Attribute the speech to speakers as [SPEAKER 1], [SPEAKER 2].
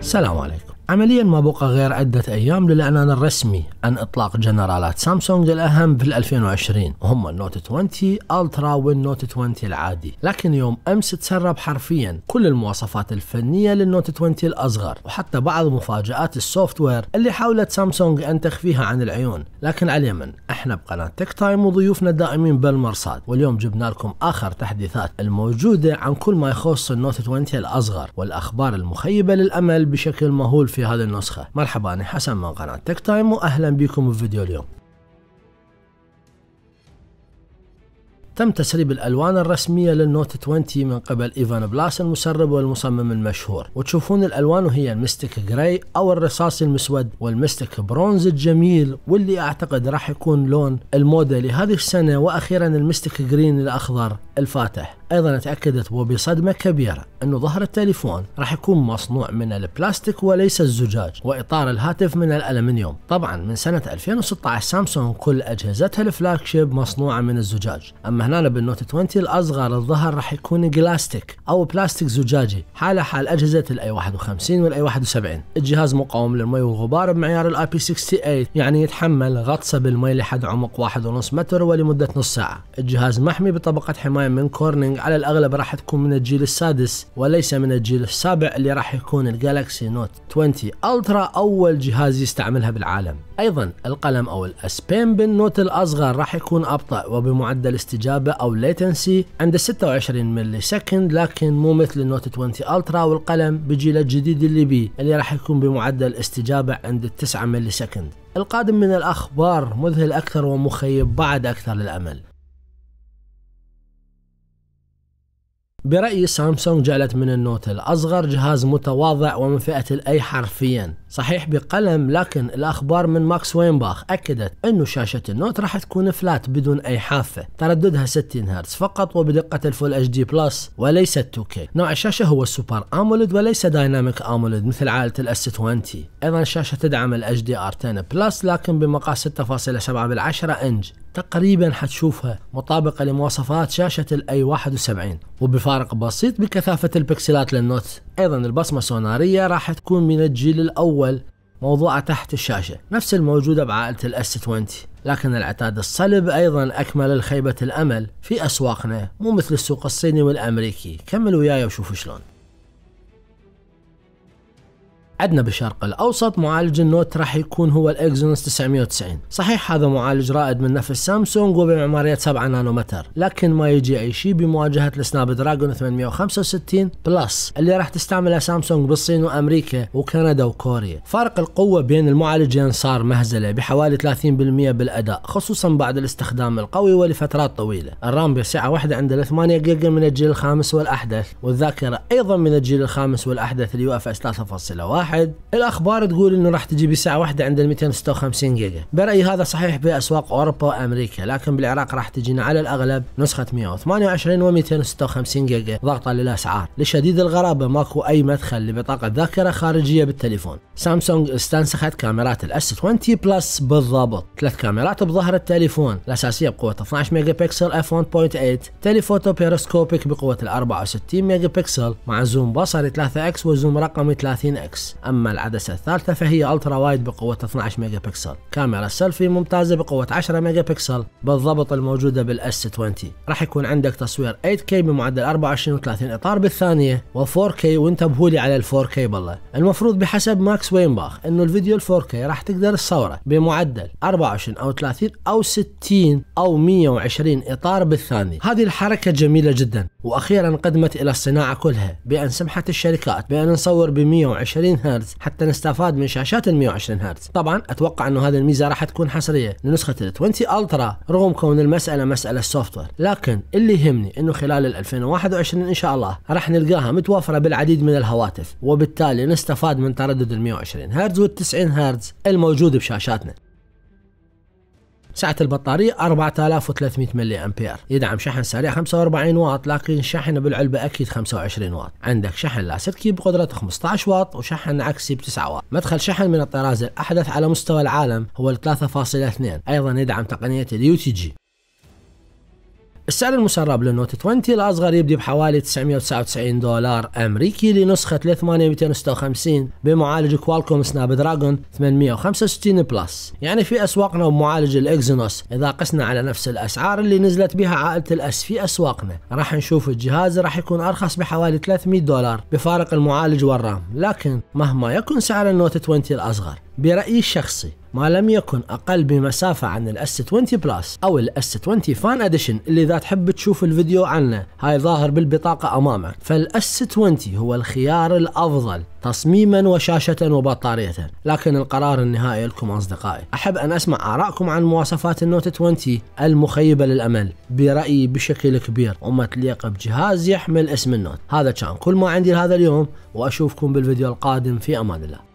[SPEAKER 1] سلام عليكم عمليا ما بقى غير عدة أيام للإعلان الرسمي عن إطلاق جنرالات سامسونج الأهم في 2020 وهم النوت 20 ألترا والنوت 20 العادي لكن يوم أمس تسرب حرفيا كل المواصفات الفنية للنوت 20 الأصغر وحتى بعض مفاجآت السوفت وير اللي حاولت سامسونج أن تخفيها عن العيون لكن على اليمن احنا بقناة تك تايم وضيوفنا الدائمين بالمرصاد واليوم جبنا لكم آخر تحديثات الموجودة عن كل ما يخص النوت 20 الأصغر والأخبار المخيبة للأمل بشكل مهول في هذه النسخة مرحبا أنا حسن من قناة تك تايم وأهلا بكم في فيديو اليوم تم تسريب الالوان الرسميه للنوت 20 من قبل ايفان بلاس المسرب والمصمم المشهور وتشوفون الالوان وهي المستك جراي او الرصاصي المسود والمستك برونز الجميل واللي اعتقد راح يكون لون الموديل لهذه السنه واخيرا المستك جرين الاخضر الفاتح ايضا اتاكدت وبصدمه كبيره انه ظهر التليفون راح يكون مصنوع من البلاستيك وليس الزجاج واطار الهاتف من الالمنيوم طبعا من سنه 2016 سامسونج كل اجهزتها الفلاج شيب مصنوعه من الزجاج اما هنا بالنوت 20 الاصغر الظهر راح يكون جلاستيك او بلاستيك زجاجي حاله حال اجهزه الاي 51 والاي 71 الجهاز مقاوم للمي والغبار بمعيار الاي بي 68 يعني يتحمل غطسه بالمي لحد عمق 1.5 متر ولمده نص ساعه الجهاز محمي بطبقه حمايه مباراة من كورنينج على الأغلب راح تكون من الجيل السادس وليس من الجيل السابع اللي راح يكون الجالكسي نوت 20 ألترا أول جهاز يستعملها بالعالم أيضا القلم أو الأسبين بالنوت الأصغر راح يكون أبطأ وبمعدل استجابة أو ليتنسي عند 26 ملي سكند لكن مو مثل النوت 20 ألترا والقلم بجيل الجديد اللي بي اللي راح يكون بمعدل استجابة عند 9 ملي سكند القادم من الأخبار مذهل أكثر ومخيب بعد أكثر للأمل برأيي سامسونج جعلت من النوت الأصغر جهاز متواضع ومن فئة الأي حرفياً صحيح بقلم لكن الأخبار من ماكس وينباخ أكدت أنه شاشة النوت راح تكون فلات بدون أي حافة ترددها 60 هرتز فقط وبدقة الفول اتش دي بلس وليس 2 كي نوع الشاشة هو السوبر أمولد وليس دايناميك أمولد مثل عائلة الاس 20 أيضا الشاشة تدعم الاتش دي ار 10 بلس لكن بمقاس 6.7 بالعشرة انج تقريبا حتشوفها مطابقة لمواصفات شاشة الاي 71 وبفارق بسيط بكثافة البكسلات للنوت أيضا البصمة السونارية راح تكون من الجيل الأول الأول موضوعة تحت الشاشة نفس الموجودة بعائلة الاس 20 لكن العتاد الصلب أيضا أكمل الخيبة الأمل في أسواقنا مو مثل السوق الصيني والأمريكي كمل وياي وشوفوا شلون عندنا بالشرق الاوسط معالج النوت راح يكون هو الاكزونوس 990 صحيح هذا معالج رائد من نفس سامسونج وبمعماريه 7 نانومتر لكن ما يجي اي شيء بمواجهه السناب دراجون 865 بلس اللي راح تستعملها سامسونج بالصين وامريكا وكندا وكوريا فارق القوه بين المعالجين صار مهزله بحوالي 30% بالاداء خصوصا بعد الاستخدام القوي ولفترات طويله الرام بسعه واحده عند 8 جيجا من الجيل الخامس والاحدث والذاكره ايضا من الجيل الخامس والاحدث اليو اف اس 3.1 واحد الاخبار تقول انه راح تجي بساعه واحده عند ال 256 جيجا برايي هذا صحيح باسواق اوروبا وامريكا لكن بالعراق راح تجينا على الاغلب نسخه 128 و 256 جيجا ضغطا للاسعار لشديد الغرابه ماكو اي مدخل لبطاقه ذاكره خارجيه بالتليفون سامسونج استنسخت كاميرات الاس 20 بلس بالضبط ثلاث كاميرات بظهر التليفون الاساسيه بقوه 12 ميجا بكسل اف 1.8 تليفوتو بيروسكوبيك بقوه ال 64 ميجا بكسل مع زوم بصري 3 اكس وزوم رقمي 30 اكس أما العدسة الثالثة فهي ألترا وايد بقوة 12 ميجا بكسل كاميرا سيلفي ممتازة بقوة 10 ميجا بكسل بالضبط الموجودة بالاس 20 راح يكون عندك تصوير 8K بمعدل 24 و 30 إطار بالثانية و4K وانت بهولي على ال 4K بالله المفروض بحسب ماكس وينباخ انه الفيديو ال 4K راح تقدر تصوره بمعدل 24 او 30 او 60 او 120 اطار بالثانية هذه الحركة جميلة جدا واخيرا قدمت الى الصناعة كلها بان سمحت الشركات بان نصور ب 120 هرتز هرتز حتى نستفاد من شاشات ال 120 هرتز طبعا اتوقع انه هذه الميزه راح تكون حصريه لنسخه ال 20 الترا رغم كون المساله مساله سوفت وير لكن اللي يهمني انه خلال ال 2021 ان شاء الله راح نلقاها متوفره بالعديد من الهواتف وبالتالي نستفاد من تردد ال 120 هرتز وال 90 هرتز الموجود بشاشاتنا سعة البطارية 4300 ملي أمبير يدعم شحن سريع 45 واط لكن شحن بالعلبة أكيد 25 واط عندك شحن لاسلكي بقدرة 15 واط وشحن عكسي ب 9 واط مدخل شحن من الطراز الأحدث على مستوى العالم هو 3.2 أيضا يدعم تقنية اليو تي جي السعر المسرب للنوت 20 الأصغر يبدي بحوالي 999 دولار أمريكي لنسخة 8256 بمعالج كوالكوم سناب دراجون 865 بلس يعني في أسواقنا بمعالج الإكزينوس إذا قسنا على نفس الأسعار اللي نزلت بها عائلة الأس في أسواقنا راح نشوف الجهاز راح يكون أرخص بحوالي 300 دولار بفارق المعالج والرام لكن مهما يكن سعر النوت 20 الأصغر برأيي الشخصي ما لم يكن أقل بمسافة عن الاس 20 بلس أو الاس 20 فان اديشن اللي إذا تحب تشوف الفيديو عنه هاي ظاهر بالبطاقة أمامك فالاس 20 هو الخيار الأفضل تصميما وشاشة وبطارية لكن القرار النهائي لكم أصدقائي أحب أن أسمع آرائكم عن مواصفات النوت 20 المخيبة للأمل برأيي بشكل كبير وما تليق بجهاز يحمل اسم النوت هذا كان كل ما عندي لهذا اليوم وأشوفكم بالفيديو القادم في أمان الله